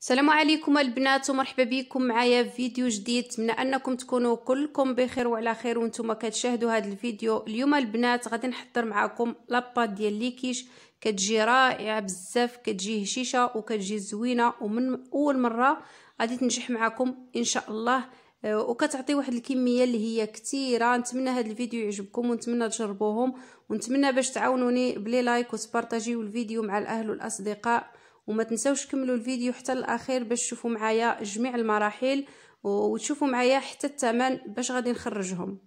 السلام عليكم البنات ومرحبا بكم معايا في فيديو جديد نتمنى انكم تكونوا كلكم بخير وعلى خير وانتم كتشاهدوا هذا الفيديو اليوم البنات غادي نحضر معكم لاباط ديال ليكيش كتجي رائعه بزاف كتجي هشيشه وكتجي زوينه ومن اول مره غادي تنجح معكم ان شاء الله آه، وكتعطي واحد الكميه اللي هي كثيره نتمنى هذا الفيديو يعجبكم ونتمنى تجربوهم ونتمنى باش تعاونوني بلي لايك وتبارطاجيو الفيديو مع الاهل والاصدقاء وما تنسوش كملوا الفيديو حتى الاخير باش تشوفوا معايا جميع المراحل وتشوفوا معايا حتى الثمن باش غادي نخرجهم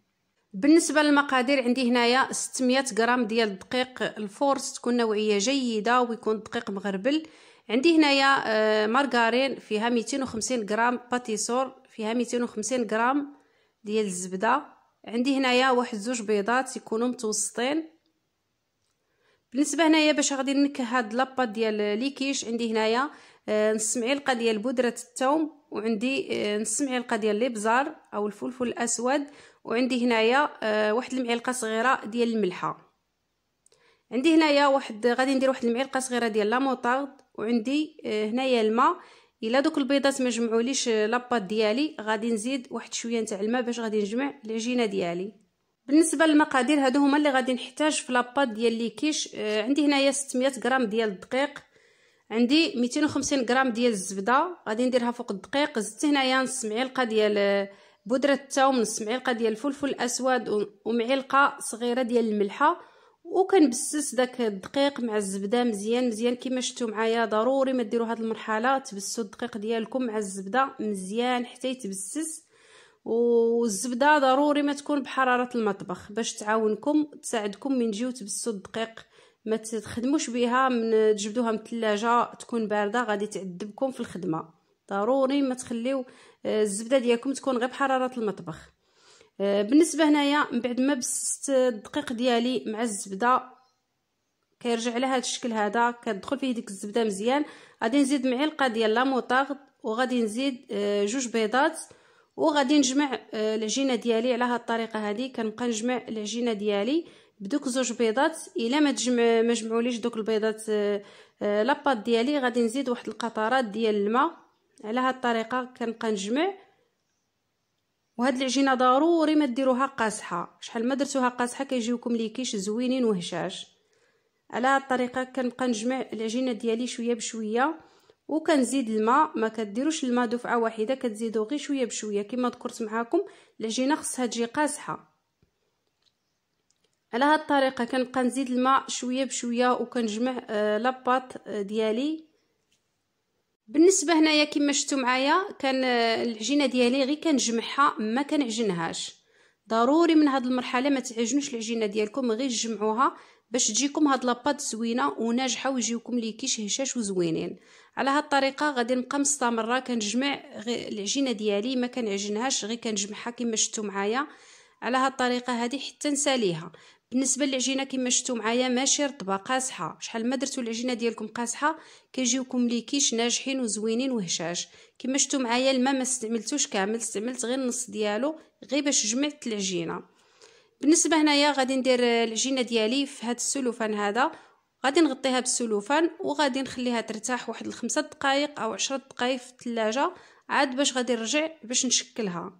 بالنسبه للمقادير عندي هنايا 600 غرام ديال الدقيق الفورس تكون نوعيه جيده ويكون دقيق مغربل عندي هنايا آه، مارغارين فيها 250 غرام باتيسور فيها 250 غرام ديال الزبده عندي هنايا واحد زوج بيضات يكونوا متوسطين بالنسبه هنايا باش غادي نكه هاد لاباط ديال ليكيش عندي هنايا آه، نص معلقه ديال بودره الثوم وعندي آه، نص معلقه ديال الابزار او الفلفل الاسود وعندي هنايا آه، واحد المعلقه صغيره ديال الملحه عندي هنايا واحد غادي ندير واحد المعلقه صغيره ديال لاموطارد وعندي هنايا الماء الا دوك البيضات ما جمعوليش لاباط ديالي غادي نزيد واحد شويه نتاع الماء باش غادي نجمع العجينه ديالي بالنسبه للمقادير هادو هما اللي غادي نحتاج في لاباط ديال لي كيش آه عندي هنايا 600 غرام ديال الدقيق عندي 250 غرام ديال الزبده غادي نديرها فوق الدقيق زدت هنايا نص معلقه ديال آه، بودره الثوم نص معلقه ديال الفلفل الاسود ومعلقه صغيره ديال الملحه وكنبسس داك الدقيق مع الزبده مزيان مزيان كما شفتوا معايا ضروري ما ديروا هاد المرحله تبسوا الدقيق ديالكم مع الزبده مزيان حتى يتبسس والزبده ضروري ما تكون بحراره المطبخ باش تعاونكم تساعدكم من تجيو تبسوا الدقيق ما تخدموش بها من تجبدوها من الثلاجه تكون بارده غادي تعذبكم في الخدمه ضروري ما تخليو آه، الزبده ديالكم تكون غير بحراره المطبخ آه، بالنسبه هنايا من بعد ما بست الدقيق ديالي مع الزبده كيرجع على هذا الشكل هذا كتدخل فيه ديك الزبده مزيان غادي نزيد معلقه ديال لاموطارد وغادي نزيد آه، جوج بيضات وغادي نجمع آه، العجينه ديالي على هذه الطريقه هذه كنبقى نجمع العجينه ديالي بدوك زوج بيضات الا ما تجمع ما جمعوليش دوك البيضات آه، آه، لاباط ديالي غادي نزيد واحد القطرات ديال الماء على هذه الطريقه كنبقى نجمع وهاد العجينه ضروري ما ديروها قاصحه شحال ما درتوها قاصحه كيجيوكم ليكيش زوينين وهشاش على هاد الطريقه كنبقى نجمع العجينه ديالي شويه بشويه وكنزيد الماء ما كديروش الماء دفعه واحده كتزيدو غير شويه بشويه كما ذكرت معكم العجينه خصها تجي قاسحه على هاد الطريقه كنبقى نزيد الماء شويه بشويه وكنجمع آه لاباط آه، ديالي بالنسبه هنايا كما شفتوا معايا كان آه، العجينه ديالي غير كنجمعها ما كنعجنهاش ضروري من هاد المرحله ما تعجنوش العجينه ديالكم غير جمعوها باش تجيكم هاد لاباط زوينه وناجحه ويجيوكم ليكيش هشاش وزوينين على هاد الطريقه غادي نبقى مستمره كنجمع العجينه ديالي ما كنعجنهاش غير كنجمعها كما شفتوا معايا على هاد الطريقه هادي حتى نساليها بالنسبه للعجينه كما شفتوا معايا ماشي رطبه قاصحه شحال ما درتوا العجينه ديالكم قاصحه كيجيوكم ليكيش ناجحين وزوينين وهشاش كما شفتوا معايا الماء ما استعملتوش كامل استعملت غير النص ديالو غير باش جمعت العجينه بالنسبه هنايا غادي ندير العجينه ديالي في هاد السلوفان هذا غادي نغطيها بالسلوفان وغادي نخليها ترتاح واحد الخمسة دقائق او عشرة دقائق في الثلاجه عاد باش غادي نرجع باش نشكلها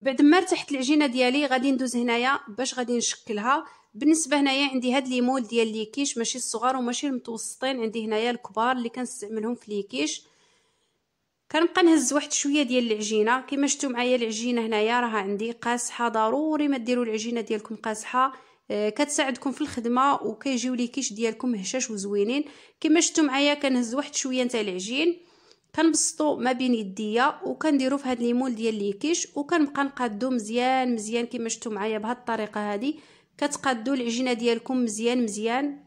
بعد ما ارتحت العجينه ديالي غادي ندوز هنايا باش غادي نشكلها بالنسبه هنايا عندي هاد ليمول ديال ليكيش ماشي الصغار وماشي المتوسطين عندي هنايا الكبار اللي كنستعملهم في ليكيش كنبقى نهز واحد شويه ديال العجينه كما شفتوا معايا العجينه هنايا راها عندي قاصحه ضروري ما ديروا العجينه ديالكم قاصحه آه، كتساعدكم في الخدمه وكيجيو لي كيش ديالكم هشاش وزوينين كما شفتوا معايا كنهز واحد شويه نتاع العجين كنبسطو ما بين يديا وكنديرو في هاد ليمول ديال ليكيش وكنبقى نقادو مزيان مزيان كما شفتوا معايا بهاد الطريقه هادي كتقادو العجينه ديالكم مزيان مزيان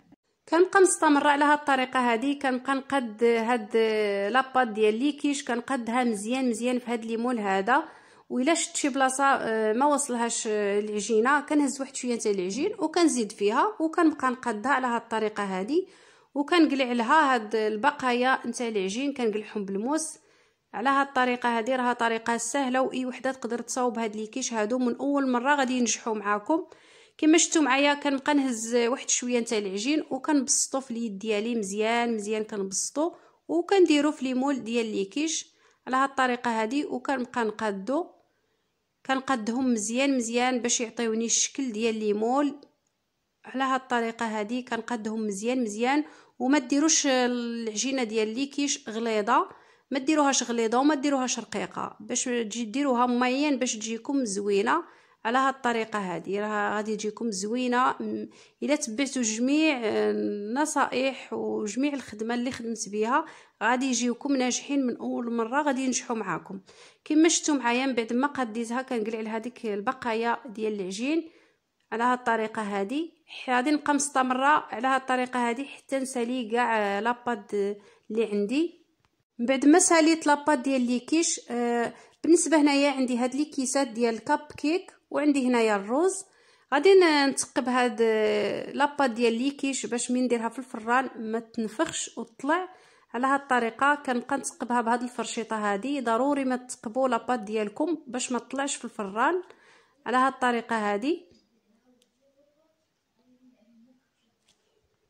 كنبقى مستمره على هاد الطريقه هادي كنبقى نقد هاد لاباط ديال ليكيش كنقدها مزيان مزيان في هاد الليمون هذا وإلا شت شي بلاصه آه، ما وصلهاش العجينه آه، كنهز واحد شويه تاع العجين وكنزيد فيها وكنبقى نقدها على هاد الطريقه هادي وكنقلع لها هاد البقايا نتاع العجين كنقلعهم بالموس على هاد الطريقه هادي راها طريقه سهله واي وحده تقدر تصاوب هاد ليكيش هادو من اول مره غادي ينجحوا معاكم كما شفتوا معايا كنبقى نهز واحد شويه نتاع العجين وكنبسطو في اليد ديالي مزيان مزيان كنبسطو وكنديرو في ليمول ديال ليكيش على هاد الطريقه هادي وكنبقى نقادو كنقادهم مزيان مزيان باش يعطيوني الشكل ديال ليمول على هاد الطريقه هادي كنقادهم مزيان مزيان وما ديروش العجينه ديال ليكيش غليظه ما ديروهاش غليظه وما ديروهاش رقيقه باش تجي ديروها ميان باش تجيكم زوينه على هاد الطريقه هذه راه غادي تجيكم زوينه الا تبعتوا جميع آه، النصائح وجميع الخدمه اللي خدمت بها غادي يجيوكم ناجحين من اول مره غادي ينجحوا معاكم كما شفتوا معايا من بعد ما قديتها كنقلع على البقايا ديال العجين على هاد الطريقه هذه غادي نبقى مستمره على هاد الطريقه هذه حتى نسالي كاع لاباد اللي عندي من بعد ما ساليت لاباد ديال ليكيش آه بالنسبه هنايا عندي هاد ليكيسات ديال كاب كيك وعندي هنايا الرز غادي نتقب هاد آه، لاباط ديال ليكيش باش من نديرها في الفران ما تنفخش وتطلع على هاد الطريقه كنبقى نتقبها بهاد الفرشيطه هادي ضروري ما تقبوا لاباط ديالكم باش ما تطلعش في الفران على هاد الطريقه هادي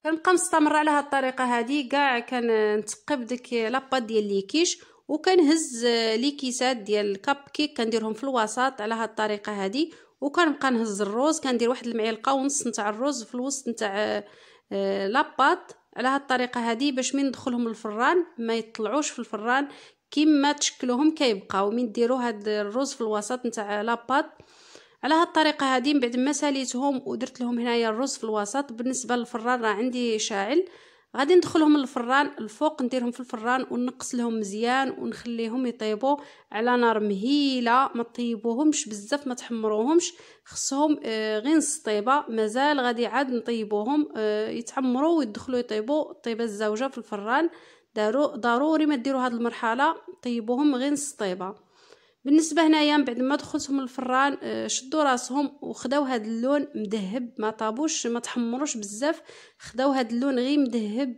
كنبقى مستمره على هاد الطريقه هادي كاع كنتقب ديك لاباط ديال ليكيش وكنهز لي كيسات ديال الكاب كيك كنديرهم في الوسط على هاد الطريقه هذه وكنبقى نهز الروز كندير واحد المعلقه ونص نتاع الروز في الوسط نتاع آه، لاباط على هاد الطريقه هذه باش من ندخلهم الفران ما يطلعوش في الفران كيما تشكلوهم كيبقاو من ديروا هاد الروز في الوسط نتاع لاباط على هاد الطريقه هذه من بعد ما ساليتهم ودرت لهم هنايا الرز في الوسط بالنسبه للفران راه عندي شاعل غادي ندخلهم الفران الفوق نديرهم في الفران ونقص لهم مزيان ونخليهم يطيبوا على نار مهيله ما طيبوهمش بزاف ما تحمروهمش خصهم آه، غير نص طيبه مازال غادي عاد نطيبوهم آه يتحمروا ويدخلوا يطيبوا الطيبه الزوجه في الفران دارو ضروري ما ديروا هذه المرحله طيبوهم غير نص طيبه بالنسبه هنايا من بعد ما دخلتهم الفران آه، شدوا راسهم وخداو هذا اللون مذهب ما طابوش ما تحمروش بزاف خداو هذا اللون غير مذهب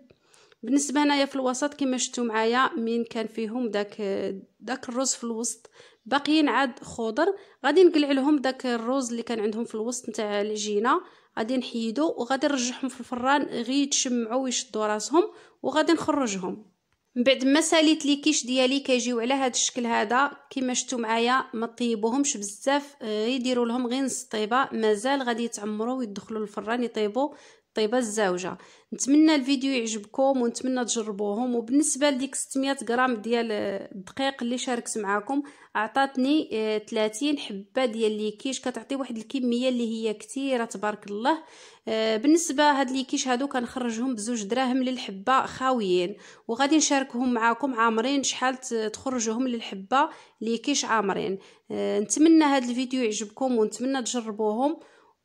بالنسبه هنايا في الوسط كما شفتوا معايا من كان فيهم داك آه، داك الرز في الوسط باقيين عاد خضر غادي نقلع لهم داك الرز اللي كان عندهم في الوسط نتاع العجينه غادي نحيدو وغادي نرجعهم في الفران غير يتشمعوا ويشدوا راسهم وغادي نخرجهم من بعد ما ساليت لي كيش ديالي كيجيو على هذا الشكل هذا كما شفتوا معايا ما طيبوهمش بزاف آه، يديروا لهم غير نص طيبه مازال غادي يتعمروا ويدخلوا للفران يطيبوا طيبه الزوجه نتمنى الفيديو يعجبكم ونتمنى تجربوهم وبالنسبه لديك 600 غرام ديال الدقيق اللي شاركت معاكم عطاتني 30 آه، حبه ديال ليكيش كتعطي واحد الكميه اللي هي كثيره تبارك الله آه، بالنسبه هاد ليكيش هادو كنخرجهم بزوج دراهم للحبه خاويين وغادي نشاركهم معاكم عامرين شحال تخرجهم للحبه ليكيش عامرين آه، نتمنى هاد الفيديو يعجبكم ونتمنى تجربوهم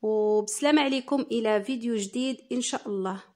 وبسلام عليكم الى فيديو جديد ان شاء الله